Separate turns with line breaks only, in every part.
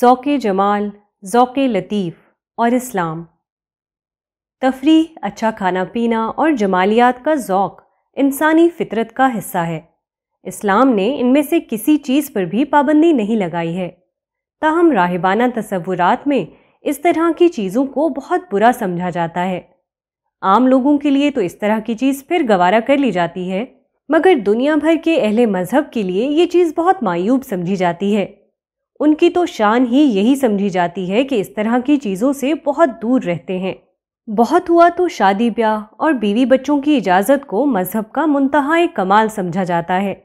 ज़ौक़ जमाल ज़ौक़ लतीफ़ और इस्लाम तफरी अच्छा खाना पीना और जमालियात का ज़ौक़ इंसानी फितरत का हिस्सा है इस्लाम ने इनमें से किसी चीज़ पर भी पाबंदी नहीं लगाई है ताहम राहबाना तस्वुरात में इस तरह की चीज़ों को बहुत बुरा समझा जाता है आम लोगों के लिए तो इस तरह की चीज़ फिर गवारा कर ली जाती है मगर दुनिया भर के अहले मज़हब के लिए ये चीज़ बहुत मायूब समझी जाती है उनकी तो शान ही यही समझी जाती है कि इस तरह की चीज़ों से बहुत दूर रहते हैं बहुत हुआ तो शादी ब्याह और बीवी बच्चों की इजाज़त को मज़हब का मुंतहा कमाल समझा जाता है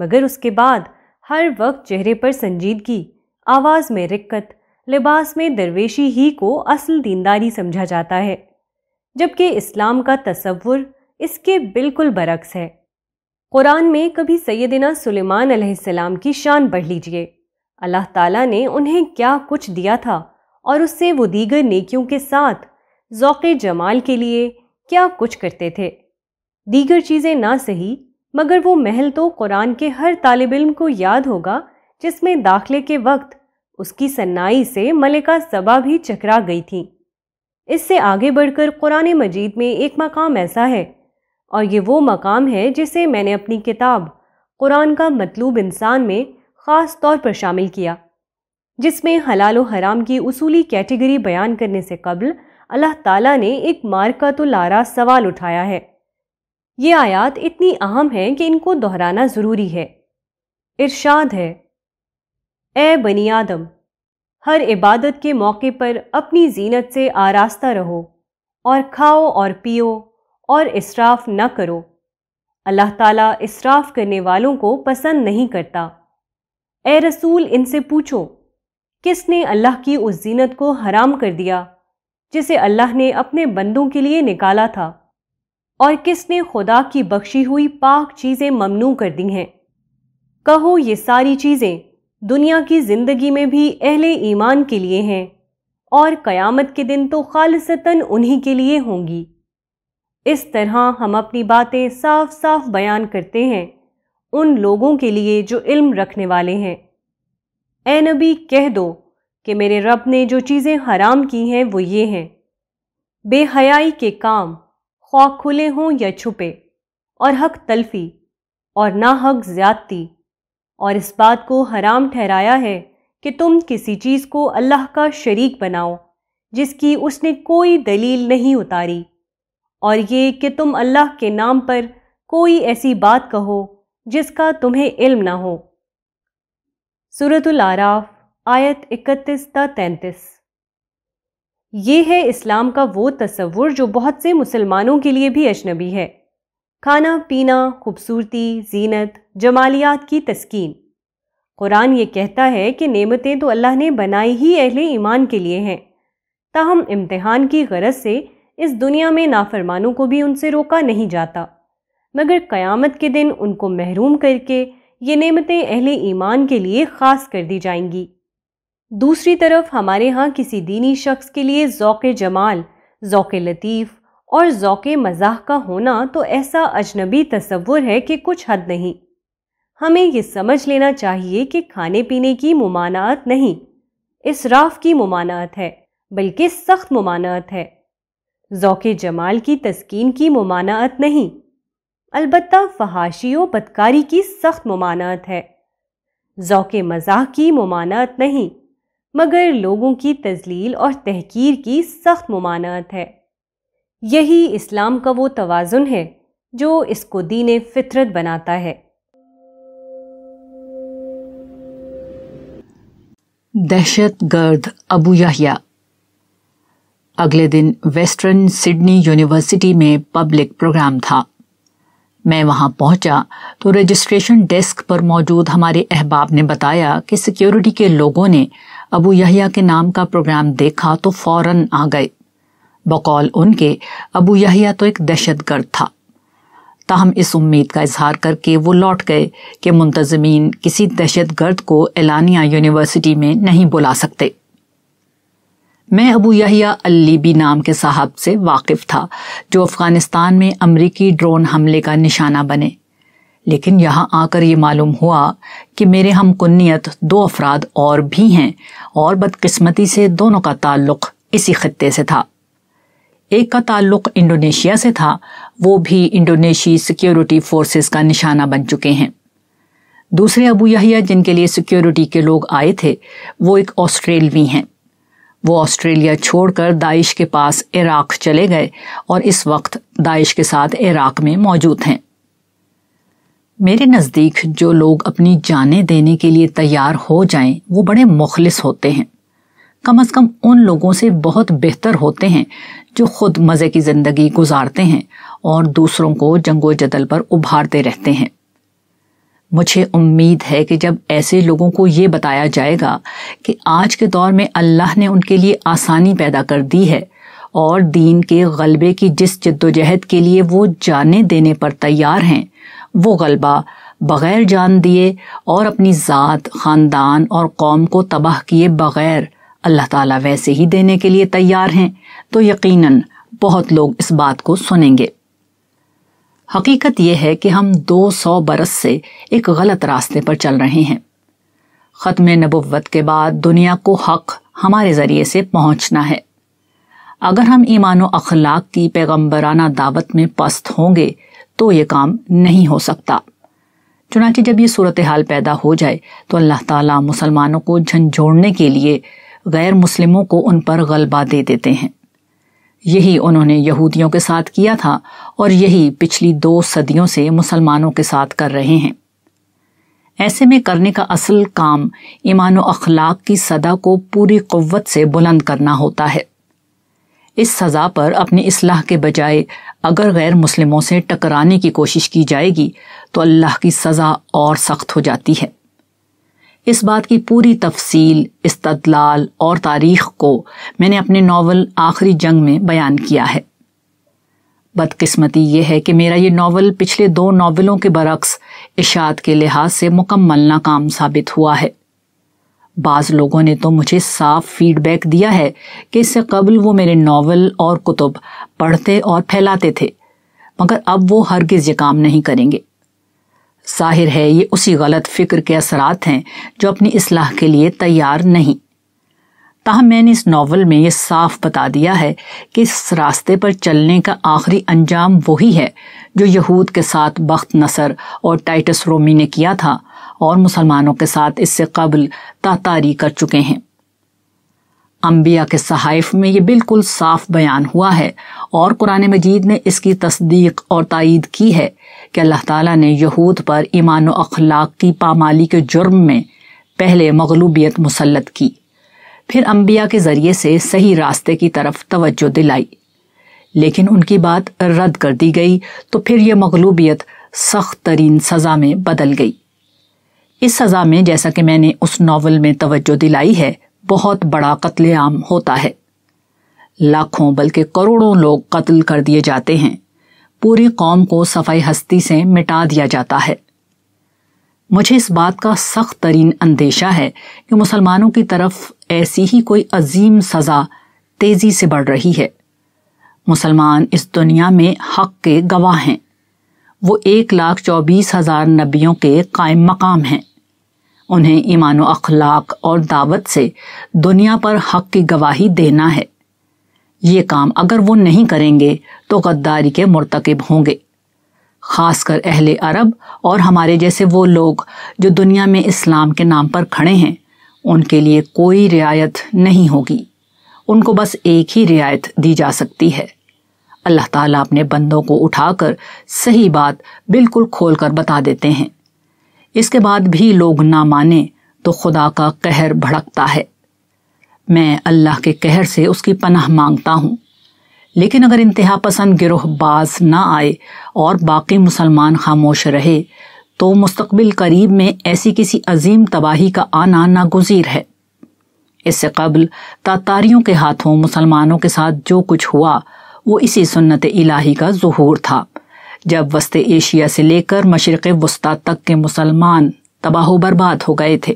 मगर उसके बाद हर वक्त चेहरे पर संजीदगी आवाज़ में रिक्कत लिबास में दरवेशी ही को असल दीनदारी समझा जाता है जबकि इस्लाम का तस्वुर इसके बिल्कुल बरक्स है कुरान में कभी सैदना सुलेमान अलैहिस्सलाम की शान बढ़ लीजिए अल्लाह ताला ने उन्हें क्या कुछ दिया था और उससे वो दीगर नेकियों के साथ ज़ौक़ जमाल के लिए क्या कुछ करते थे दीगर चीज़ें ना सही मगर वो महल तो कुरान के हर तालब इल्म को याद होगा जिसमें दाखिले के वक्त उसकी सन्नाई से मलिका सबा भी चकरा गई थी इससे आगे बढ़कर कुरान मजीद में एक मकाम ऐसा है और ये वो मकाम है जिसे मैंने अपनी किताब कुरान का मतलूब इंसान में ख़ास तौर पर शामिल किया जिसमें हलाल हराम की उसूली कैटेगरी बयान करने से कबल अल्लाह ताला ने एक मार्का तो लारा सवाल उठाया है ये आयात इतनी अहम है कि इनको दोहराना ज़रूरी है इरशाद है ए बनी आदम हर इबादत के मौके पर अपनी जीनत से आरास्ता रहो और खाओ और पियो और इसराफ न करो अल्लाह ताला इसराफ करने वालों को पसंद नहीं करता ए रसूल इनसे पूछो किसने अल्लाह की उस जीनत को हराम कर दिया जिसे अल्लाह ने अपने बंदों के लिए निकाला था और किसने खुदा की बख्शी हुई पाक चीज़ें ममनू कर दी हैं कहो ये सारी चीज़ें दुनिया की ज़िंदगी में भी अहले ईमान के लिए हैं और क़यामत के दिन तो खालसता उन्हीं के लिए होंगी इस तरह हम अपनी बातें साफ साफ बयान करते हैं उन लोगों के लिए जो इल्म रखने वाले हैं ए नबी कह दो कि मेरे रब ने जो चीज़ें हराम की हैं वो ये हैं बेहयाई के काम ख्वा खुले हों या छुपे और हक तलफी और ना हक ज़्यादती और इस बात को हराम ठहराया है कि तुम किसी चीज़ को अल्लाह का शरीक बनाओ जिसकी उसने कोई दलील नहीं उतारी और ये कि तुम अल्लाह के नाम पर कोई ऐसी बात कहो जिसका तुम्हें इल्म ना हो सूरतुल आराफ आयत इकतीस तैंतीस ये है इस्लाम का वो तस्वुर जो बहुत से मुसलमानों के लिए भी अजनबी है खाना पीना खूबसूरती जीनत जमालियात की तस्कीन कुरान ये कहता है कि नेमतें तो अल्लाह ने बनाई ही अहले ईमान के लिए हैं ताहम इम्तहान की गरज से इस दुनिया में नाफरमानों को भी उनसे रोका नहीं जाता मगर क़यामत के दिन उनको महरूम करके ये नेमतें अहले ईमान के लिए ख़ास कर दी जाएंगी दूसरी तरफ हमारे यहाँ किसी दीनी शख्स के लिए ओक़ जमाल ओक़ लतीफ़ और ओक़ मजाक का होना तो ऐसा अजनबी तस्वुर है कि कुछ हद नहीं हमें ये समझ लेना चाहिए कि खाने पीने की ममानात नहीं इसराफ की ममानात है बल्कि सख्त ममानात है ज़ौक़ जमाल की तस्किन की ममानात नहीं अलबत् फहाशी और बदकारी की सख्त ममानत है जौके मजाक की ममानत नहीं मगर लोगों की तजलील और तहकीर की सख्त ममानत है यही इस्लाम का वो तोज़ुन है जो इसको दीन फितरत बनाता है
दहशत गर्द अबू याहिया अगले दिन वेस्टर्न सिडनी यूनिवर्सिटी में पब्लिक प्रोग्राम था मैं वहां पहुंचा तो रजिस्ट्रेशन डेस्क पर मौजूद हमारे अहबाब ने बताया कि सिक्योरिटी के लोगों ने अबू यहिया के नाम का प्रोग्राम देखा तो फौरन आ गए बकौल उनके अबू यहिया तो एक दहशतगर्द था ताहम इस उम्मीद का इजहार करके वो लौट गए कि मुंतजमीन किसी दहशतगर्द को एलानिया यूनिवर्सिटी में नहीं बुला सकते मैं अबू यहिया अलीबी नाम के साहब से वाकिफ था जो अफ़गानिस्तान में अमरीकी ड्रोन हमले का निशाना बने लेकिन यहाँ आकर ये मालूम हुआ कि मेरे हम कुन्नीत दो अफराद और भी हैं और बदकस्मती से दोनों का ताल्लुक इसी खत्े से था एक का ताल्लुक इंडोनेशिया से था वो भी इंडोनेशी सिक्योरिटी फोर्सेस का निशाना बन चुके हैं दूसरे अबू यहिया जिनके लिए सिक्योरिटी के लोग आए थे वो एक ऑस्ट्रेलवी हैं वो ऑस्ट्रेलिया छोड़कर दाइश के पास इराक चले गए और इस वक्त दाइश के साथ इराक में मौजूद हैं मेरे नज़दीक जो लोग अपनी जानें देने के लिए तैयार हो जाएं वो बड़े मुखलिस होते हैं कम अज़ कम उन लोगों से बहुत बेहतर होते हैं जो खुद मज़े की ज़िंदगी गुजारते हैं और दूसरों को जंगो जदल पर उभारते रहते हैं मुझे उम्मीद है कि जब ऐसे लोगों को ये बताया जाएगा कि आज के दौर में अल्लाह ने उनके लिए आसानी पैदा कर दी है और दीन के गलबे की जिस जद्दोजहद के लिए वो जाने देने पर तैयार हैं वो गलबा बग़ैर जान दिए और अपनी ज़ात ख़ानदान और कौम को तबाह किए बग़ैर अल्लाह ताला वैसे ही देने के लिए तैयार हैं तो यकीनन बहुत लोग इस बात को सुनेंगे हकीकत यह है कि हम 200 बरस से एक गलत रास्ते पर चल रहे हैं ख़त्म नबुवत के बाद दुनिया को हक हमारे ज़रिए से पहुंचना है अगर हम ईमान अखलाक की पैगम्बराना दावत में पस्त होंगे तो ये काम नहीं हो सकता चुनाचे जब यह सूरत हाल पैदा हो जाए तो अल्लाह ताला मुसलमानों को झंझोड़ने के लिए गैर मुस्लिमों को उन पर गलबा दे देते हैं यही उन्होंने यहूदियों के साथ किया था और यही पिछली दो सदियों से मुसलमानों के साथ कर रहे हैं ऐसे में करने का असल काम ईमान अखलाक की सदा को पूरी क़वत से बुलंद करना होता है इस सज़ा पर अपनी इसलाह के बजाय अगर गैर मुस्लिमों से टकराने की कोशिश की जाएगी तो अल्लाह की सज़ा और सख्त हो जाती है इस बात की पूरी तफसील इस्तदलाल और तारीख को मैंने अपने नावल आखिरी जंग में बयान किया है बदकिस्मती ये है कि मेरा ये नावल पिछले दो नावलों के बरक्स इशात के लिहाज से मुकम्मल नाकाम साबित हुआ है बाज़ लोगों ने तो मुझे साफ फीडबैक दिया है कि इससे कबल वो मेरे नावल और कुतुब पढ़ते और फैलाते थे मगर अब वो हरगिज़ ये काम नहीं करेंगे साहिर है ये उसी गलत फ़िक्र के असरात हैं जो अपनी असलाह के लिए तैयार नहीं ताहम मैंने इस नावल में ये साफ बता दिया है कि इस रास्ते पर चलने का आखिरी अंजाम वही है जो यहूद के साथ बख्त नसर और टाइटस रोमी ने किया था और मुसलमानों के साथ इससे कबल तातारी कर चुके हैं अम्बिया के सहाइफ में ये बिल्कुल साफ बयान हुआ है और कुरान मजीद ने इसकी तस्दीक और तइद की है कि अल्लाह ताला ने यहूद पर ईमान अखलाक की पामाली के जुर्म में पहले मगलूबियत मुसलत की फिर अम्बिया के ज़रिए से सही रास्ते की तरफ तवज्जो दिलाई लेकिन उनकी बात रद्द कर दी गई तो फिर यह मगलूबियत सख्त तरीन सज़ा में बदल गई इस सज़ा में जैसा कि मैंने उस नावल में तवज्जो दिलाई है बहुत बड़ा कत्लेआम होता है लाखों बल्कि करोड़ों लोग कत्ल कर दिए जाते हैं पूरी कौम को सफाई हस्ती से मिटा दिया जाता है मुझे इस बात का सख्त तरीन अंदेशा है कि मुसलमानों की तरफ ऐसी ही कोई अजीम सज़ा तेज़ी से बढ़ रही है मुसलमान इस दुनिया में हक के गवाह हैं वो एक लाख चौबीस हज़ार नबियों के कायम मकाम हैं उन्हें ईमान अखलाक और दावत से दुनिया पर हक की गवाही देना है ये काम अगर वो नहीं करेंगे तो गद्दारी के मुरतकब होंगे खासकर अहल अरब और हमारे जैसे वो लोग जो दुनिया में इस्लाम के नाम पर खड़े हैं उनके लिए कोई रियायत नहीं होगी उनको बस एक ही रियायत दी जा सकती है अल्लाह ताला अपने बंदों को उठाकर सही बात बिल्कुल खोल कर बता देते हैं इसके बाद भी लोग ना माने तो खुदा का कहर भड़कता है मैं अल्लाह के कहर से उसकी पनाह मांगता हूँ लेकिन अगर इंतहा पसंद गिरोह बाज ना आए और बाकी मुसलमान खामोश रहे तो मुस्तबिल करीब में ऐसी किसी अजीम तबाही का आना नागुजीर है इससे कबल तातारियों के हाथों मुसलमानों के साथ जो कुछ हुआ वो इसी सुन्नत इलाही का जहूर था जब वस्त एशिया से लेकर मशरक़ वस्ती तक के मुसलमान तबाह बर्बाद हो गए थे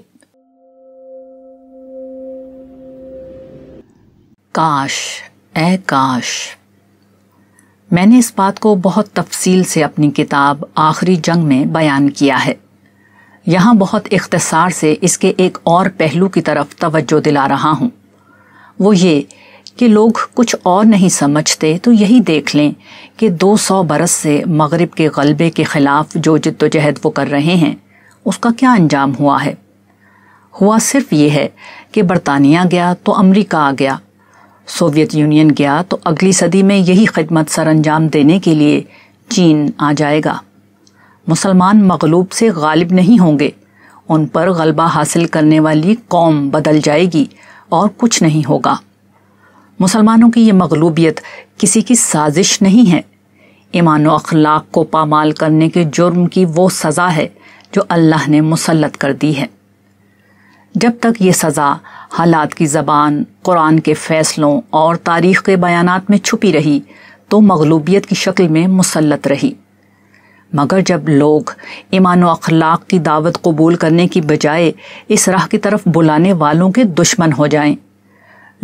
काश ए काश मैंने इस बात को बहुत तफसील से अपनी किताब आखिरी जंग में बयान किया है यहां बहुत इख्तसार से इसके एक और पहलू की तरफ तवज्जो दिला रहा हूं वो ये कि लोग कुछ और नहीं समझते तो यही देख लें कि 200 बरस से मगरब के गलबे के ख़िलाफ़ जो जद्दोजहद वो कर रहे हैं उसका क्या अंजाम हुआ है हुआ सिर्फ ये है कि बरतानिया गया तो अमरीका आ गया सोवियत यूनियन गया तो अगली सदी में यही खिदमत सर अंजाम देने के लिए चीन आ जाएगा मुसलमान मगलूब से गालिब नहीं होंगे उन पर गलबा हासिल करने वाली कौम बदल जाएगी और कुछ नहीं होगा मुसलमानों की ये मगलूबियत किसी की साजिश नहीं है ईमान व अखलाक को पामाल करने के जुर्म की वो सज़ा है जो अल्लाह ने मुसलत कर दी है जब तक ये सज़ा हालात की ज़बान कुरान के फ़ैसलों और तारीख़ के बयान में छुपी रही तो मगलूबियत की शक्ल में मुसलत रही मगर जब लोग ईमान व अखलाक की दावत कबूल करने की बजाय इस राह की तरफ बुलाने वालों के दुश्मन हो जाएं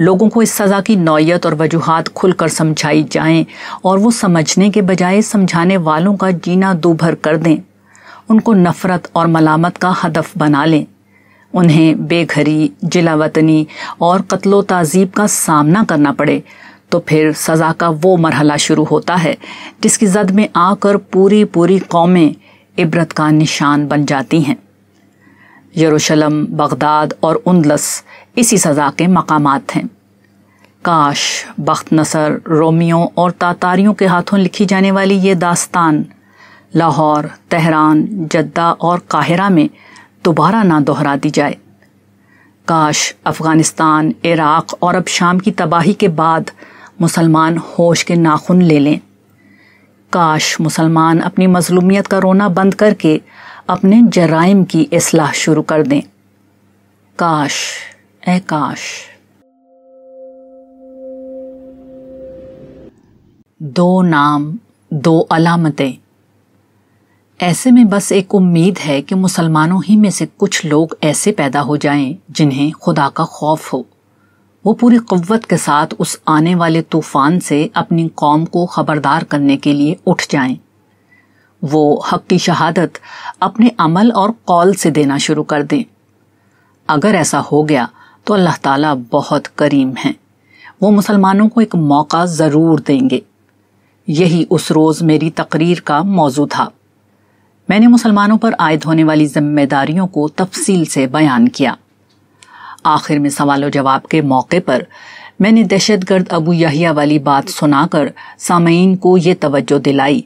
लोगों को इस सज़ा की नौीयत और वजूहत खुलकर समझाई जाएं और वो समझने के बजाय समझाने वालों का जीना दूभर कर दें उनको नफ़रत और मलामत का हदफ बना लें उन्हें बेघरी जिला वतनी और कत्लो तहजीब का सामना करना पड़े तो फिर सज़ा का वो मरहला शुरू होता है जिसकी जद में आकर पूरी पूरी कौमें इबरत का निशान बन जाती हैं यरूशलम बगदाद और उंदलस इसी सज़ा के मकाम हैं काश बख्त नसर रोमियों और तातारियों के हाथों लिखी जाने वाली ये दास्तान लाहौर तहरान जद्दा और काहिरा में दोबारा ना दोहरा दी जाए काश अफ़गानिस्तान इराक़ और अब शाम की तबाही के बाद मुसलमान होश के नाखून ले लें काश मुसलमान अपनी मजलूमियत का रोना बंद करके अपने जराइम की असलाह शुरू कर दें काश आकाश दो नाम दो अलामतें ऐसे में बस एक उम्मीद है कि मुसलमानों ही में से कुछ लोग ऐसे पैदा हो जाएं जिन्हें खुदा का खौफ हो वो पूरी क़वत के साथ उस आने वाले तूफ़ान से अपनी कौम को ख़बरदार करने के लिए उठ जाएं। वो हक की शहादत अपने अमल और कौल से देना शुरू कर दें अगर ऐसा हो गया तो अल्लाह ताला बहुत करीम हैं वो मुसलमानों को एक मौका ज़रूर देंगे यही उस रोज़ मेरी तकरीर का मौजू था मैंने मुसलमानों पर आयद होने वाली जिम्मेदारियों को तफसील से बयान किया आखिर में सवाल जवाब के मौके पर मैंने दहशतगर्द अबू यहिया वाली बात सुनाकर सामीन को ये तवज्जो दिलाई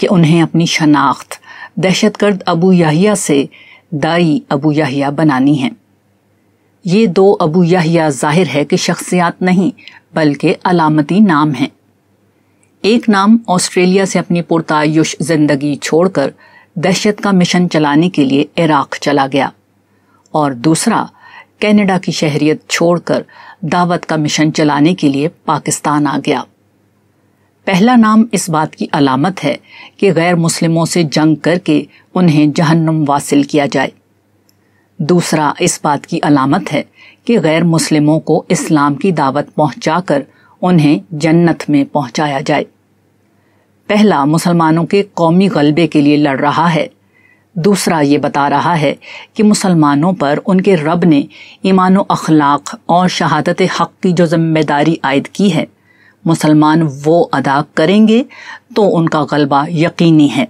कि उन्हें अपनी शनाख्त दहशतगर्द अबू यहिया से दाई अबू यहिया बनानी है ये दो अबू याहिया जाहिर है कि शख्सियात नहीं बल्कि अलामती नाम हैं एक नाम ऑस्ट्रेलिया से अपनी पुरतायुश जिंदगी छोड़कर दहशत का मिशन चलाने के लिए इराक चला गया और दूसरा कनाडा की शहरियत छोड़कर दावत का मिशन चलाने के लिए पाकिस्तान आ गया पहला नाम इस बात की अलामत है कि गैर मुस्लिमों से जंग करके उन्हें जहन्नम वासिल किया जाए दूसरा इस बात की अलामत है कि गैर मुस्लिमों को इस्लाम की दावत पहुंचाकर उन्हें जन्नत में पहुंचाया जाए पहला मुसलमानों के कौमी गलबे के लिए लड़ रहा है दूसरा ये बता रहा है कि मुसलमानों पर उनके रब ने ईमान अखलाक और शहादत हक की जो जिम्मेदारी आयद की है मुसलमान वो अदा करेंगे तो उनका गलबा यकीनी है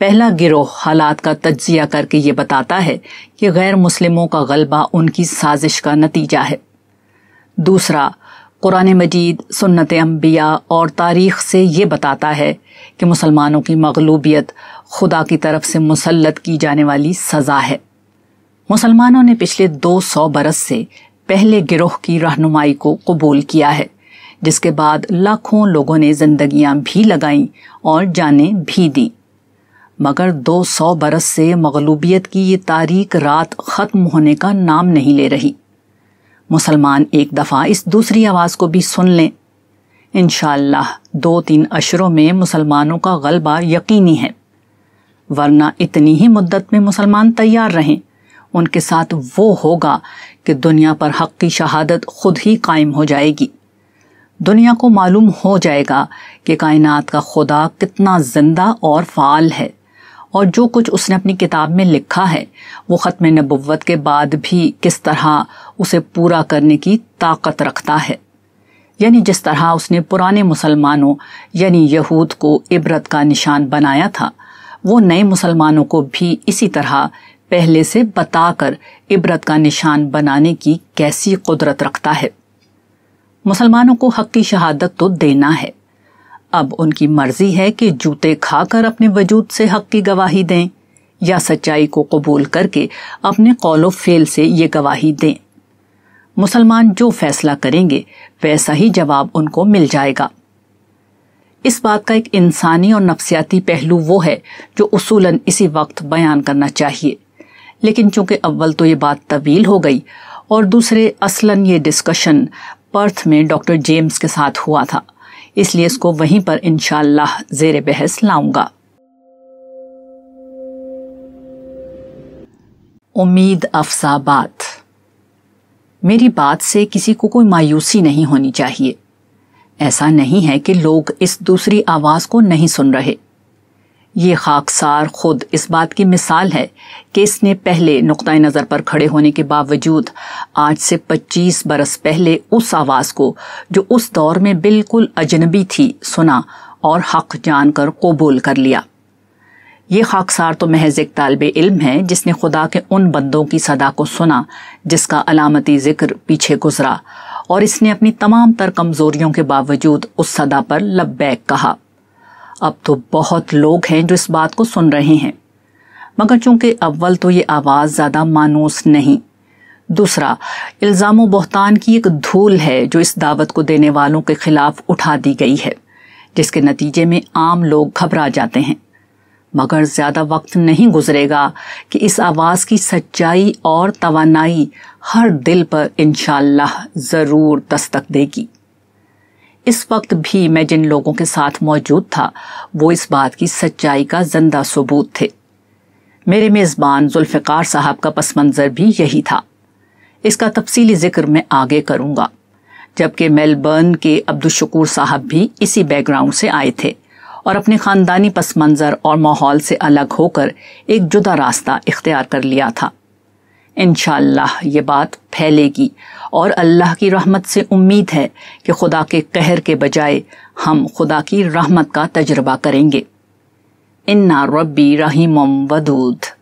पहला गिरोह हालात का तजिया करके ये बताता है कि गैर मुस्लिमों का गलबा उनकी साजिश का नतीजा है दूसरा कुरान मजीद सुन्नत अम्बिया और तारीख से ये बताता है कि मुसलमानों की मगलूबियत खुदा की तरफ से मुसलत की जाने वाली सज़ा है मुसलमानों ने पिछले दो सौ बरस से पहले गिरोह की रहनुमाई को कबूल किया है जिसके बाद लाखों लोगों ने जिंदगियां भी लगाईं और जाने भी दीं मगर 200 बरस से मगलूबियत की ये तारीख रात ख़त्म होने का नाम नहीं ले रही मुसलमान एक दफ़ा इस दूसरी आवाज़ को भी सुन लें इन दो तीन अशरों में मुसलमानों का गलबा यकीनी है वरना इतनी ही मुद्दत में मुसलमान तैयार रहें उनके साथ वो होगा कि दुनिया पर हक की शहादत खुद ही कायम हो जाएगी दुनिया को मालूम हो जाएगा कि कायनात का खुदा कितना जिंदा और फाल है और जो कुछ उसने अपनी किताब में लिखा है वो ख़त्म नबुवत के बाद भी किस तरह उसे पूरा करने की ताकत रखता है यानी जिस तरह उसने पुराने मुसलमानों यानी यहूद को इबरत का निशान बनाया था वो नए मुसलमानों को भी इसी तरह पहले से बताकर इबरत का निशान बनाने की कैसी कुदरत रखता है मुसलमानों को हक की शहादत तो देना है अब उनकी मर्जी है कि जूते खाकर अपने वजूद से हक की गवाही दें या सच्चाई को कबूल करके अपने कौलो फेल से ये गवाही दें मुसलमान जो फैसला करेंगे वैसा ही जवाब उनको मिल जाएगा इस बात का एक इंसानी और नफसियाती पहलू वो है जो उसूलन इसी वक्त बयान करना चाहिए लेकिन चूंकि अव्वल तो ये बात तवील हो गई और दूसरे असलन ये डिस्कशन पर्थ में डॉक्टर जेम्स के साथ हुआ था इसलिए इसको वहीं पर इनशाला जेर बहस लाऊंगा उम्मीद अफसा बात मेरी बात से किसी को कोई मायूसी नहीं होनी चाहिए ऐसा नहीं है कि लोग इस दूसरी आवाज़ को नहीं सुन रहे ये खाकसार खुद इस बात की मिसाल है कि इसने पहले नुक़ नज़र पर खड़े होने के बावजूद आज से पच्चीस बरस पहले उस आवाज़ को जो उस दौर में बिल्कुल अजनबी थी सुना और हक जान कर कबूल कर लिया ये खाकसार तो महज एक तलब इल्म है जिसने खुदा के उन बंदों की सदा को सुना जिसका अलामती जिक्र पीछे गुजरा और इसने अपनी तमाम तर कमज़ोरियों के बावजूद उस सदा पर लब बैक कहा अब तो बहुत लोग हैं जो इस बात को सुन रहे हैं मगर चूंकि अव्वल तो ये आवाज़ ज़्यादा मानूस नहीं दूसरा इल्ज़ाम बहतान की एक धूल है जो इस दावत को देने वालों के खिलाफ उठा दी गई है जिसके नतीजे में आम लोग घबरा जाते हैं मगर ज़्यादा वक्त नहीं गुजरेगा कि इस आवाज़ की सच्चाई और तोानाई हर दिल पर इंशाला ज़रूर दस्तक देगी इस वक्त भी मैं जिन लोगों के साथ मौजूद था वो इस बात की सच्चाई का जिंदा सबूत थे मेरे मेज़बान जुल्फ़िकार साहब का पस मंज़र भी यही था इसका तफसीली जिक्र मैं आगे करूँगा जबकि मेलबर्न के अब्दुलशकूर साहब भी इसी बैकग्राउंड से आए थे और अपने ख़ानदानी पस मंज़र और माहौल से अलग होकर एक जुदा रास्ता इख्तियार कर लिया था इन ये बात फैलेगी और अल्लाह की रहमत से उम्मीद है कि खुदा के कहर के बजाय हम खुदा की रहमत का तजर्बा करेंगे इन्ना रबी रहीम वदूद